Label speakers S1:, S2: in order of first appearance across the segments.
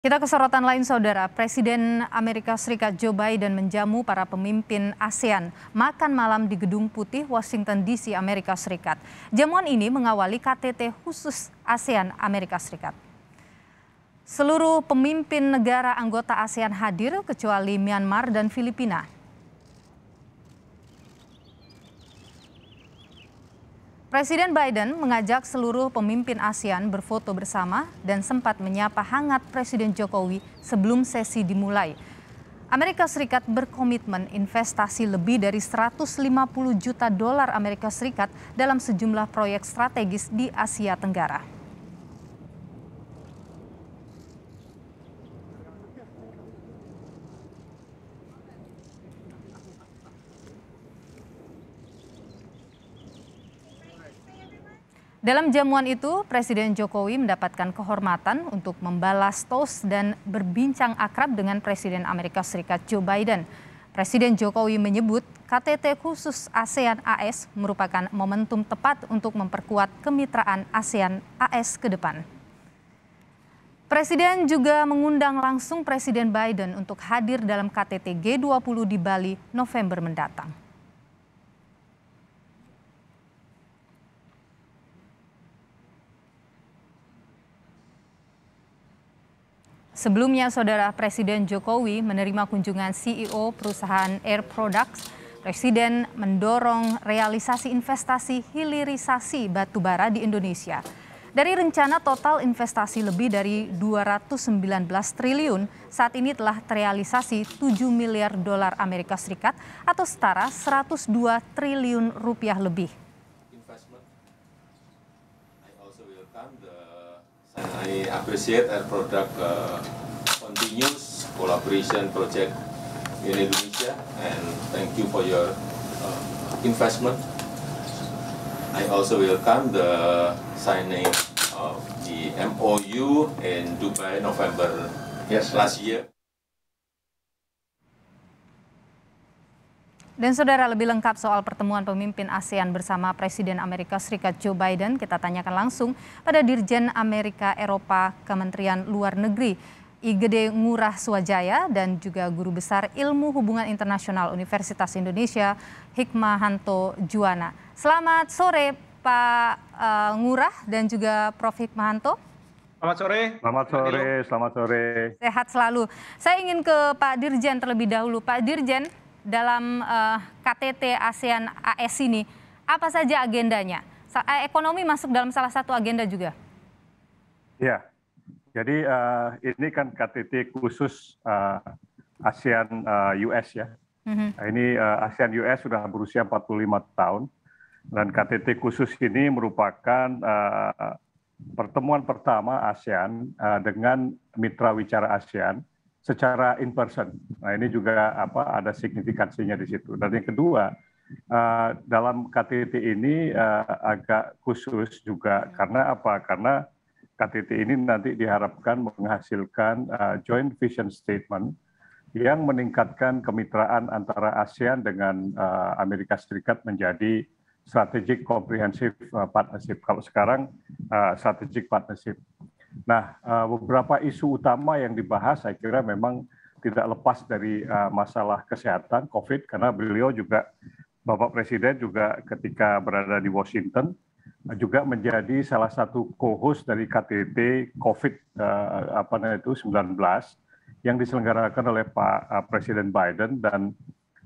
S1: Kita ke sorotan lain saudara, Presiden Amerika Serikat Joe Biden menjamu para pemimpin ASEAN makan malam di Gedung Putih Washington DC Amerika Serikat. Jamuan ini mengawali KTT khusus ASEAN Amerika Serikat. Seluruh pemimpin negara anggota ASEAN hadir kecuali Myanmar dan Filipina. Presiden Biden mengajak seluruh pemimpin ASEAN berfoto bersama dan sempat menyapa hangat Presiden Jokowi sebelum sesi dimulai. Amerika Serikat berkomitmen investasi lebih dari 150 juta dolar Amerika Serikat dalam sejumlah proyek strategis di Asia Tenggara. Dalam jamuan itu, Presiden Jokowi mendapatkan kehormatan untuk membalas tos dan berbincang akrab dengan Presiden Amerika Serikat Joe Biden. Presiden Jokowi menyebut KTT khusus ASEAN AS merupakan momentum tepat untuk memperkuat kemitraan ASEAN AS ke depan. Presiden juga mengundang langsung Presiden Biden untuk hadir dalam KTT G20 di Bali November mendatang. Sebelumnya, Saudara Presiden Jokowi menerima kunjungan CEO perusahaan Air Products. Presiden mendorong realisasi investasi hilirisasi batubara di Indonesia. Dari rencana total investasi lebih dari 219 triliun, saat ini telah terrealisasi 7 miliar dolar Amerika Serikat atau setara 102 triliun rupiah lebih.
S2: I appreciate our product uh, continuous collaboration project in Indonesia and thank you for your uh, investment. I also welcome the signing of the MOU in Dubai November yes, last year.
S1: Dan saudara lebih lengkap soal pertemuan pemimpin ASEAN bersama Presiden Amerika Serikat Joe Biden kita tanyakan langsung pada Dirjen Amerika Eropa Kementerian Luar Negeri Igede Ngurah Swajaya dan juga Guru Besar Ilmu Hubungan Internasional Universitas Indonesia Hikmahanto Juwana. Selamat sore Pak eh, Ngurah dan juga Prof Hikmahanto.
S2: Selamat sore. Selamat sore, selamat sore.
S1: Sehat selalu. Saya ingin ke Pak Dirjen terlebih dahulu. Pak Dirjen, dalam uh, eh, KTT ASEAN AS ini? Apa saja agendanya? Eh, ekonomi masuk dalam salah satu agenda juga.
S2: Ya, jadi uh, ini kan KTT khusus uh, ASEAN uh, US ya. Mm-hmm. Nah, ini uh, ASEAN US sudah berusia 45 tahun dan KTT khusus ini merupakan uh, pertemuan pertama ASEAN uh, dengan mitra wicara ASEAN secara in person. Nah ini juga apa ada signifikansinya di situ. Dan yang kedua eh, dalam KTT ini eh, agak khusus juga karena apa? Karena KTT ini nanti diharapkan menghasilkan eh, joint vision statement yang meningkatkan kemitraan antara ASEAN dengan Amerika Serikat menjadi strategic comprehensive partnership. Kalau sekarang uh, strategic partnership. Nah, eh, beberapa isu utama yang dibahas saya kira memang tidak lepas dari eh, masalah kesehatan COVID karena beliau juga Bapak Presiden juga ketika berada di Washington eh, juga menjadi salah satu co-host dari KTT COVID 19 yang diselenggarakan oleh Pak Presiden Biden dan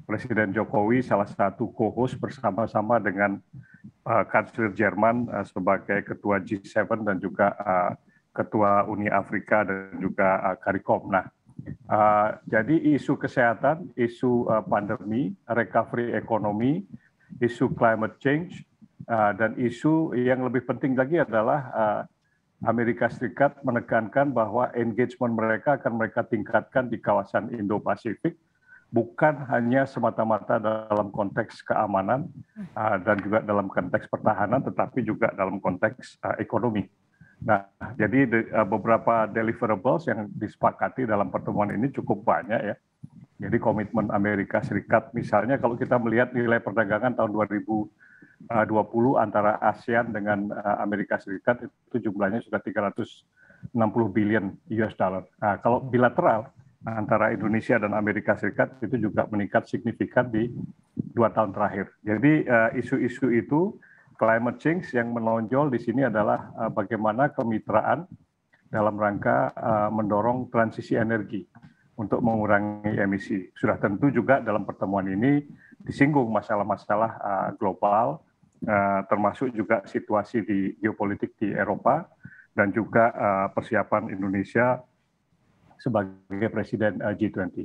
S2: Presiden Jokowi salah satu co-host bersama-sama dengan Kanselir Jerman sebagai ketua G7 dan juga Ketua Uni Afrika dan juga uh, CARICOM. Nah, uh, jadi isu kesehatan, isu uh, pandemi, recovery ekonomi, isu climate change, uh, dan isu yang lebih penting lagi adalah Amerika Serikat menekankan bahwa engagement mereka akan mereka tingkatkan di kawasan Indo-Pasifik, bukan hanya semata-mata dalam konteks keamanan dan juga dalam konteks pertahanan, tetapi juga dalam konteks ekonomi. Nah, jadi de, eh, beberapa deliverables yang disepakati dalam pertemuan ini cukup banyak ya. Jadi komitmen Amerika Serikat misalnya kalau kita melihat nilai perdagangan tahun 2020 eh, antara ASEAN dengan eh, Amerika Serikat itu jumlahnya sudah 360 billion US dollar. Nah, kalau bilateral antara Indonesia dan Amerika Serikat itu juga meningkat signifikan di dua tahun terakhir. Jadi isu -isu itu climate change yang menonjol di sini adalah eh, bagaimana kemitraan dalam rangka eh, mendorong transisi energi untuk mengurangi emisi. Sudah tentu juga dalam pertemuan ini disinggung masalah-masalah eh, global, termasuk juga situasi di geopolitik di Eropa dan juga persiapan Indonesia sebagai presiden G20.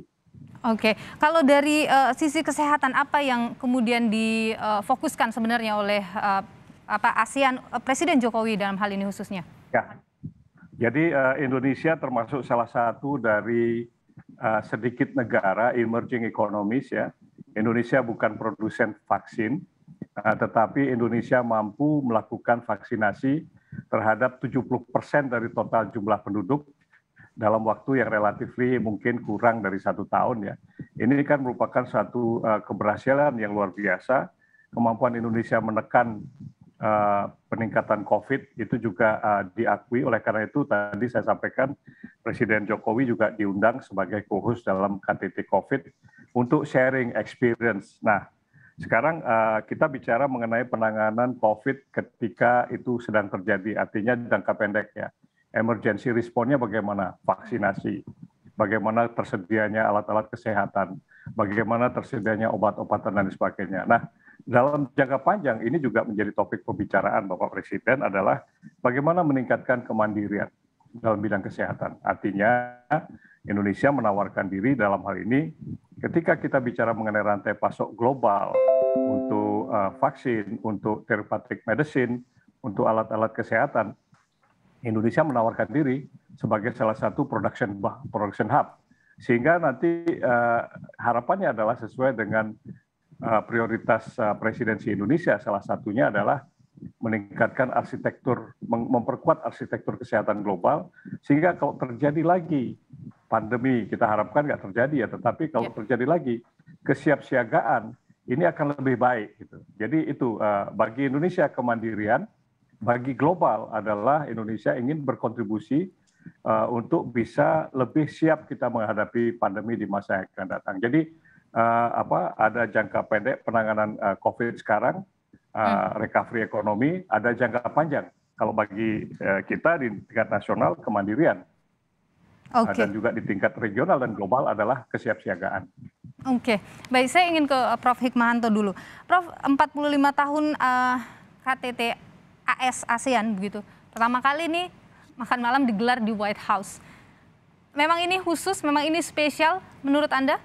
S1: Oke, okay. kalau dari uh, sisi kesehatan apa yang kemudian difokuskan eh, sebenarnya oleh uh, apa ASEAN uh, Presiden Jokowi dalam hal ini khususnya? Ya,
S2: jadi uh, Indonesia termasuk salah satu dari uh, sedikit negara emerging economies ya. Indonesia bukan produsen vaksin, uh, tetapi Indonesia mampu melakukan vaksinasi terhadap 70 persen dari total jumlah penduduk dalam waktu yang relatif mungkin kurang dari satu tahun ya. Ini kan merupakan satu eh, keberhasilan yang luar biasa. Kemampuan Indonesia menekan eh, peningkatan COVID itu juga eh, diakui. Oleh karena itu tadi saya sampaikan Presiden Jokowi juga diundang sebagai co dalam KTT COVID untuk sharing experience. Nah, sekarang uh, kita bicara mengenai penanganan COVID ketika itu sedang terjadi, artinya jangka pendek ya emergency responnya bagaimana vaksinasi, bagaimana tersedianya alat-alat kesehatan, bagaimana tersedianya obat-obatan dan sebagainya. Nah, dalam jangka panjang ini juga menjadi topik pembicaraan Bapak Presiden adalah bagaimana meningkatkan kemandirian dalam bidang kesehatan. Artinya Indonesia menawarkan diri dalam hal ini ketika kita bicara mengenai rantai pasok global untuk uh, vaksin, untuk therapeutic medicine, untuk alat-alat kesehatan, Indonesia menawarkan diri sebagai salah satu production production hub sehingga nanti uh, harapannya adalah sesuai dengan uh, prioritas uh, presidensi Indonesia salah satunya adalah meningkatkan arsitektur memperkuat arsitektur kesehatan global sehingga kalau terjadi lagi pandemi kita harapkan nggak terjadi ya tetapi kalau ya. terjadi lagi kesiapsiagaan ini akan lebih baik gitu. Jadi itu uh, bagi Indonesia kemandirian bagi global adalah Indonesia ingin berkontribusi uh, untuk bisa lebih siap kita menghadapi pandemi di masa yang akan datang. Jadi uh, apa ada jangka pendek penanganan uh, COVID sekarang, uh, recovery ekonomi, ada jangka panjang kalau bagi uh, kita di tingkat nasional kemandirian.
S1: Okay. Dan juga
S2: di tingkat regional dan global adalah kesiapsiagaan.
S1: Oke, okay. baik saya ingin ke Prof. Hikmahanto dulu. Prof, 45 tahun uh, KTT AS ASEAN begitu. Pertama kali nih makan malam digelar di White House. Memang ini khusus, memang ini spesial menurut Anda?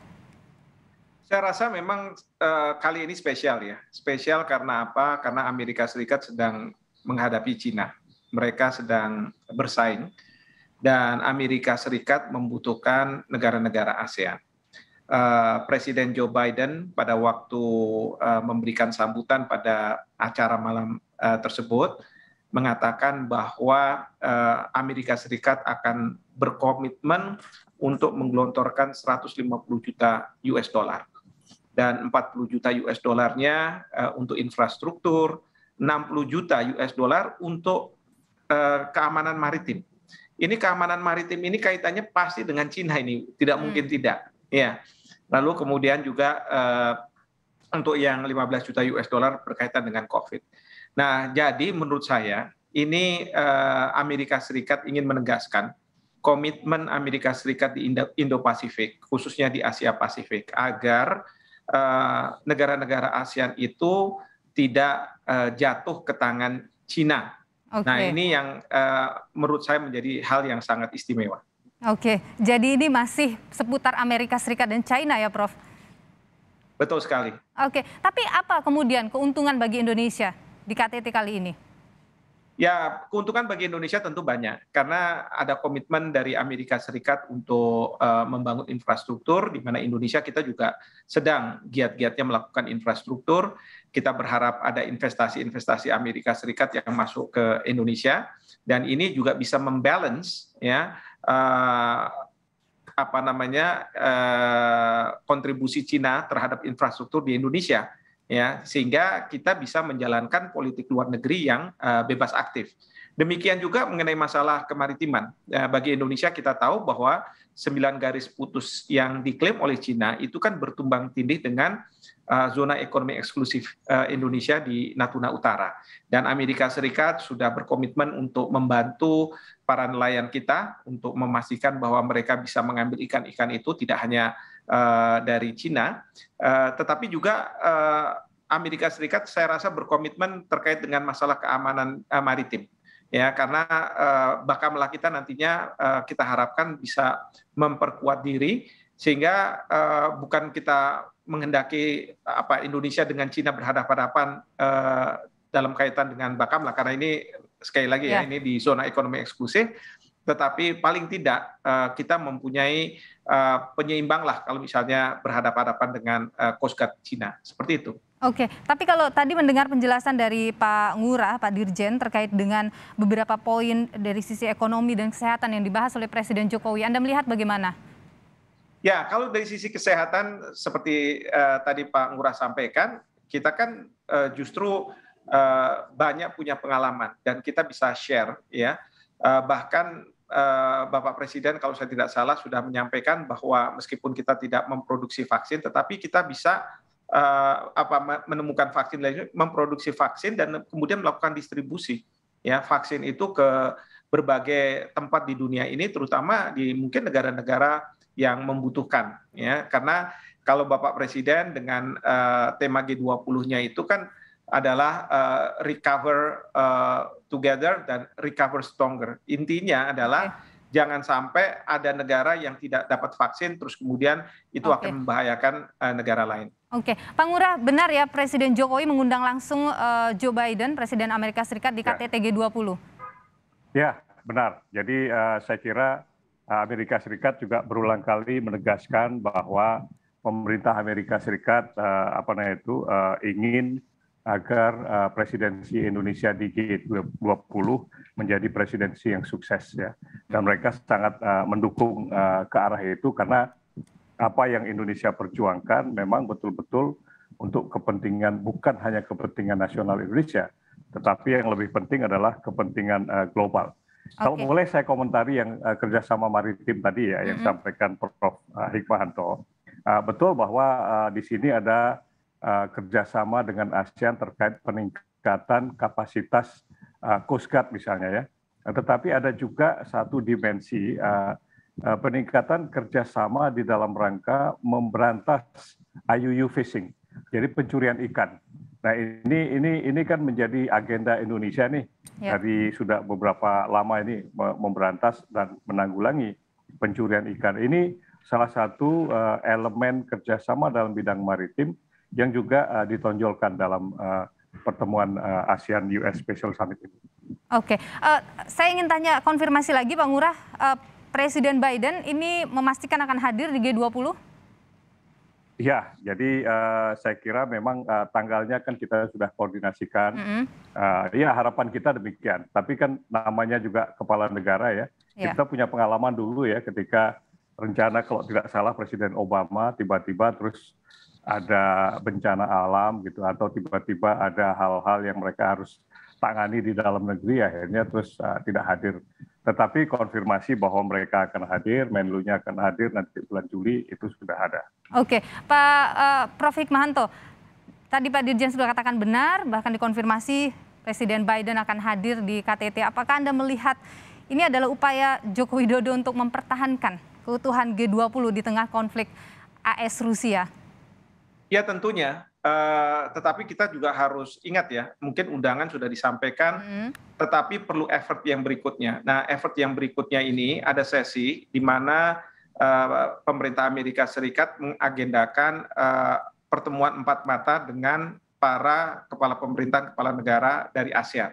S3: Saya rasa memang uh, kali ini spesial ya. Spesial karena apa? Karena Amerika Serikat sedang menghadapi Cina. Mereka sedang bersaing dan Amerika Serikat membutuhkan negara-negara ASEAN. Eh, Presiden Joe Biden pada waktu eh, memberikan sambutan pada acara malam eh, tersebut mengatakan bahwa Amerika Serikat akan berkomitmen untuk menggelontorkan 150 juta US dollar dan 40 juta US dolarnya untuk infrastruktur, 60 juta US dollar untuk keamanan maritim. Ini keamanan maritim ini kaitannya pasti dengan Cina ini, tidak hmm. mungkin hmm. tidak Iya. Lalu kemudian juga uh, untuk yang 15 juta US dollar berkaitan dengan COVID. Nah, jadi menurut saya ini uh, Amerika Serikat ingin menegaskan komitmen Amerika Serikat di Indo-Pasifik, khususnya di Asia Pasifik, agar eh, negara-negara uh, ASEAN itu tidak uh, jatuh ke tangan Cina.
S1: Okay. Nah, ini
S3: yang uh, menurut saya menjadi hal yang sangat istimewa.
S1: Oke, jadi ini masih seputar Amerika Serikat dan China ya Prof? Betul sekali. Oke, tapi apa kemudian keuntungan bagi Indonesia di KTT kali ini?
S3: Ya, keuntungan bagi Indonesia tentu banyak karena ada komitmen dari Amerika Serikat untuk uh, membangun infrastruktur di mana Indonesia kita juga sedang giat-giatnya melakukan infrastruktur. Kita berharap ada investasi-investasi Amerika Serikat yang masuk ke Indonesia dan ini juga bisa membalance ya uh, apa namanya uh, kontribusi Cina terhadap infrastruktur di Indonesia ya sehingga kita bisa menjalankan politik luar negeri yang uh, bebas aktif. Demikian juga mengenai masalah kemaritiman. Ya, bagi Indonesia kita tahu bahwa sembilan garis putus yang diklaim oleh Cina itu kan bertumbang tindih dengan uh, zona ekonomi eksklusif uh, Indonesia di Natuna Utara. Dan Amerika Serikat sudah berkomitmen untuk membantu para nelayan kita untuk memastikan bahwa mereka bisa mengambil ikan-ikan itu tidak hanya Eh, dari Cina, uh, tetapi juga uh, Amerika Serikat saya rasa berkomitmen terkait dengan masalah keamanan uh, maritim ya karena uh, bakamla kita nantinya uh, kita harapkan bisa memperkuat diri sehingga uh, bukan kita menghendaki apa Indonesia dengan Cina berhadapan-hadapan uh, dalam kaitan dengan bakamla karena ini sekali lagi ya, ya ini di zona ekonomi eksklusif tetapi paling tidak uh, kita mempunyai uh, penyeimbang lah kalau misalnya berhadapan-hadapan dengan uh, Coast Guard Cina seperti itu.
S1: Oke, tapi kalau tadi mendengar penjelasan dari Pak Ngurah, Pak Dirjen terkait dengan beberapa poin dari sisi ekonomi dan kesehatan yang dibahas oleh Presiden Jokowi, Anda melihat bagaimana?
S3: Ya, kalau dari sisi kesehatan seperti uh, tadi Pak Ngurah sampaikan, kita kan uh, justru uh, banyak punya pengalaman dan kita bisa share ya. Uh, bahkan Eh, Bapak Presiden kalau saya tidak salah sudah menyampaikan bahwa meskipun kita tidak memproduksi vaksin tetapi kita bisa uh, apa menemukan vaksin lainnya memproduksi vaksin dan kemudian melakukan distribusi ya vaksin itu ke berbagai tempat di dunia ini terutama di mungkin negara-negara yang membutuhkan ya karena kalau Bapak Presiden dengan uh, tema G20-nya itu kan adalah uh, recover together dan recover stronger. Intinya adalah okay. jangan sampai ada negara yang tidak dapat vaksin terus kemudian itu okay. akan membahayakan uh, negara lain.
S1: Oke, okay. Pak Ngurah, benar ya Presiden Jokowi mengundang langsung uh, Joe Biden, Presiden Amerika Serikat di ya. KTT G20.
S2: Ya, benar. Jadi uh, saya kira Amerika Serikat juga berulang kali menegaskan bahwa pemerintah Amerika Serikat uh, apa namanya itu uh, ingin agar uh, presidensi Indonesia di G20 menjadi presidensi yang sukses ya. Dan mereka sangat uh, mendukung uh, ke arah itu karena apa yang Indonesia perjuangkan memang betul-betul untuk kepentingan bukan hanya kepentingan nasional Indonesia, tetapi yang lebih penting adalah kepentingan uh, global. Okay. Kalau boleh saya komentari yang uh, kerjasama maritim tadi ya, mm -hmm. yang sampaikan Prof. Hikmahanto. Uh, betul bahwa uh, di sini ada uh, kerjasama dengan ASEAN terkait peningkatan kapasitas uh, Coast Guard misalnya ya. Eh, tetapi ada juga satu dimensi uh, peningkatan kerjasama di dalam rangka memberantas IUU fishing, jadi pencurian ikan. Nah ini ini ini kan menjadi agenda Indonesia nih ya. dari sudah beberapa lama ini memberantas dan menanggulangi pencurian ikan. Ini salah satu uh, elemen kerjasama dalam bidang maritim yang juga uh, ditonjolkan dalam uh, pertemuan uh, ASEAN US Special Summit ini.
S1: Oke, okay. uh, saya ingin tanya konfirmasi lagi, Pak Ngurah, uh, Presiden Biden ini memastikan akan hadir di G20?
S2: Ya, jadi uh, saya kira memang uh, tanggalnya kan kita sudah koordinasikan. Mm -hmm. uh, ya harapan kita demikian. Tapi kan namanya juga kepala negara ya. Yeah. Kita punya pengalaman dulu ya ketika rencana kalau tidak salah Presiden Obama tiba-tiba terus ada bencana alam gitu atau tiba-tiba ada hal-hal yang mereka harus tangani di dalam negeri akhirnya terus uh, tidak hadir. Tetapi konfirmasi bahwa mereka akan hadir, Menlunya akan hadir nanti bulan Juli itu sudah ada.
S1: Oke, Pak uh, Prof Hikmahanto, tadi Pak Dirjen sudah katakan benar, bahkan dikonfirmasi Presiden Biden akan hadir di KTT. Apakah Anda melihat ini adalah upaya Joko Widodo untuk mempertahankan keutuhan G20 di tengah konflik AS Rusia?
S3: Ya tentunya, uh, tetapi kita juga harus ingat ya, mungkin undangan sudah disampaikan, mm. tetapi perlu effort yang berikutnya. Nah, effort yang berikutnya ini ada sesi di mana uh, pemerintah Amerika Serikat mengagendakan uh, pertemuan empat mata dengan para kepala pemerintahan, kepala negara dari ASEAN.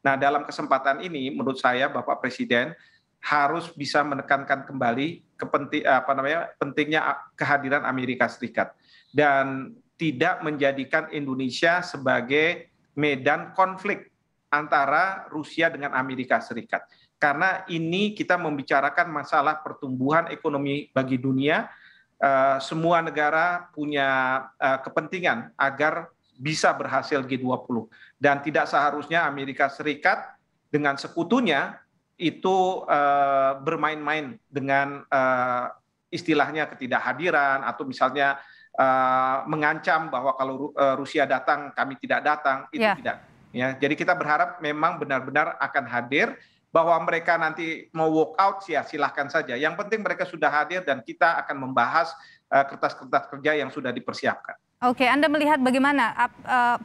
S3: Nah, dalam kesempatan ini, menurut saya, Bapak Presiden harus bisa menekankan kembali kepenting apa namanya pentingnya kehadiran Amerika Serikat dan tidak menjadikan Indonesia sebagai medan konflik antara Rusia dengan Amerika Serikat. Karena ini kita membicarakan masalah pertumbuhan ekonomi bagi dunia. Eh, semua negara punya eh, kepentingan agar bisa berhasil G20 dan tidak seharusnya Amerika Serikat dengan sekutunya itu uh, bermain-main dengan uh, istilahnya ketidakhadiran atau misalnya uh, mengancam bahwa kalau uh, Rusia datang kami tidak datang itu yeah. tidak ya jadi kita berharap memang benar-benar akan hadir bahwa mereka nanti mau walk out ya silahkan saja yang penting mereka sudah hadir dan kita akan membahas kertas-kertas kerja yang sudah dipersiapkan
S1: oke okay, Anda melihat bagaimana uh, uh,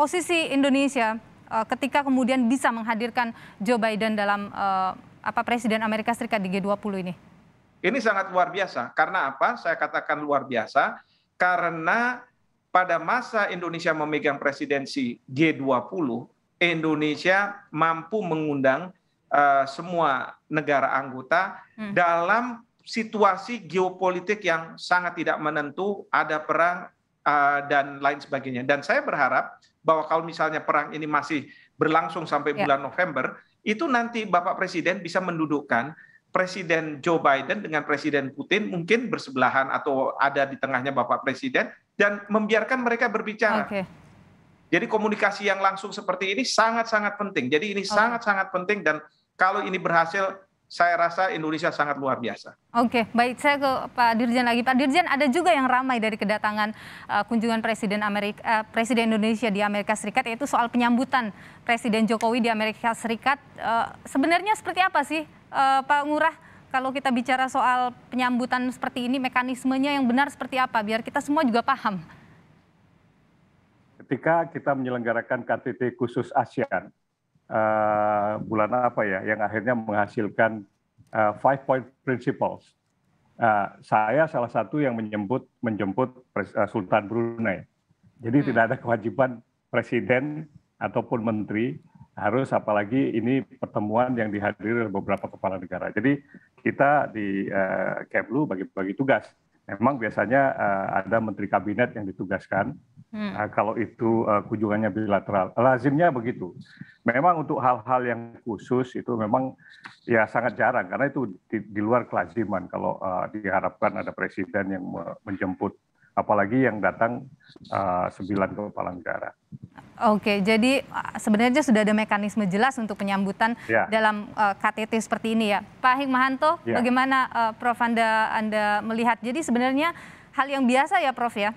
S1: posisi Indonesia uh, ketika kemudian bisa menghadirkan Joe Biden dalam uh, apa Presiden Amerika Serikat di G20 ini?
S3: Ini sangat luar biasa. Karena apa? Saya katakan luar biasa karena pada masa Indonesia memegang presidensi G20, Indonesia mampu mengundang uh, semua negara anggota hmm. dalam situasi geopolitik yang sangat tidak menentu, ada perang uh, dan lain sebagainya. Dan saya berharap bahwa kalau misalnya perang ini masih berlangsung sampai ya. bulan November, itu nanti Bapak Presiden bisa mendudukkan Presiden Joe Biden dengan Presiden Putin mungkin bersebelahan atau ada di tengahnya Bapak Presiden dan membiarkan mereka berbicara. Okay. Jadi komunikasi yang langsung seperti ini sangat-sangat penting. Jadi ini sangat-sangat okay. penting dan kalau ini berhasil saya rasa Indonesia sangat luar biasa.
S1: Oke, baik saya ke Pak Dirjen lagi. Pak Dirjen ada juga yang ramai dari kedatangan uh, kunjungan Presiden Amerika uh, eh, Presiden Indonesia di Amerika Serikat yaitu soal penyambutan Presiden Jokowi di Amerika Serikat. Uh, sebenarnya seperti apa sih uh, Pak Ngurah kalau kita bicara soal penyambutan seperti ini mekanismenya yang benar seperti apa biar kita semua juga paham.
S2: Ketika kita menyelenggarakan KTT khusus ASEAN, Eh, bulan apa ya yang akhirnya menghasilkan uh, five point principles. Uh, saya salah satu yang menyebut menjemput Sultan Brunei. Jadi hmm. tidak ada kewajiban presiden ataupun menteri harus apalagi ini pertemuan yang dihadiri oleh beberapa kepala negara. Jadi kita di uh, Kemlu bagi-bagi tugas memang biasanya uh, ada menteri kabinet yang ditugaskan hmm. uh, kalau itu uh, kunjungannya bilateral lazimnya begitu memang untuk hal-hal yang khusus itu memang ya sangat jarang karena itu di, di luar kelaziman kalau uh, diharapkan ada presiden yang menjemput apalagi yang datang eh, sembilan kepala negara.
S1: Oke, jadi eh, sebenarnya sudah ada mekanisme jelas untuk penyambutan ya. dalam uh, eh, KTT seperti ini ya. Pak Hikmahanto, ya. bagaimana uh, Prof Anda Anda melihat? Jadi sebenarnya hal yang biasa ya, Prof ya?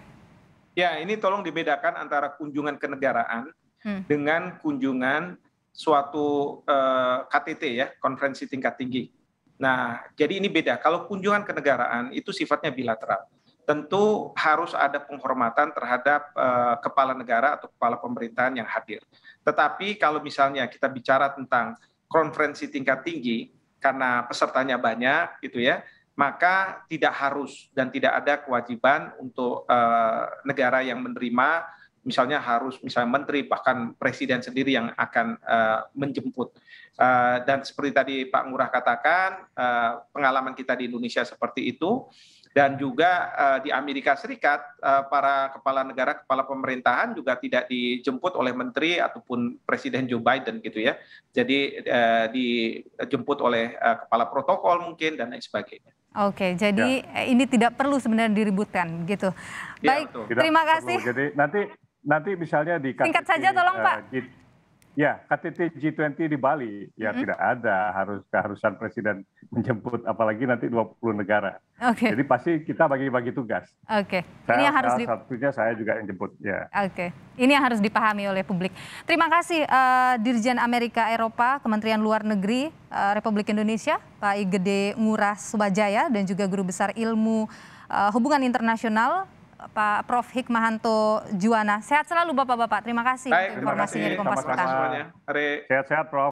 S3: Ya, ini tolong dibedakan antara kunjungan kenegaraan hmm. dengan kunjungan suatu uh, KTT ya, konferensi tingkat tinggi. Nah, jadi ini beda. Kalau kunjungan kenegaraan itu sifatnya bilateral tentu harus ada penghormatan terhadap uh, kepala negara atau kepala pemerintahan yang hadir. Tetapi kalau misalnya kita bicara tentang konferensi tingkat tinggi karena pesertanya banyak gitu ya, maka tidak harus dan tidak ada kewajiban untuk uh, negara yang menerima misalnya harus misalnya menteri bahkan presiden sendiri yang akan uh, menjemput uh, dan seperti tadi Pak Ngurah katakan uh, pengalaman kita di Indonesia seperti itu dan juga eh, di amerika serikat eh, para kepala negara kepala pemerintahan juga tidak dijemput oleh menteri ataupun presiden joe biden gitu ya jadi eh, dijemput oleh kepala protokol mungkin dan lain sebagainya
S1: Oke, jadi ya. ini tidak perlu sebenarnya diributkan, gitu. Ya, Baik, betul. terima kasih.
S3: Jadi nanti
S2: nanti misalnya di tingkat singkat saja tolong uh, Pak. Ya, KTT G20 di Bali ya mm-hmm. tidak ada harus keharusan presiden menjemput apalagi nanti 20 negara. Okay. Jadi pasti kita bagi-bagi tugas.
S1: Oke. Okay. ini yang harus salah
S2: satunya saya juga yang jemput ya.
S1: Oke. Okay. Ini yang harus dipahami oleh publik. Terima kasih uh, Dirjen Amerika Eropa Kementerian Luar Negeri uh, Republik Indonesia Pak Igede Nguras Subajaya dan juga guru besar ilmu uh, hubungan internasional Pak Prof Hikmahanto Juwana. Sehat selalu Bapak-bapak. Terima kasih Baik, untuk informasinya terima kasih. di Kompas Petang.
S2: Sehat-sehat Prof.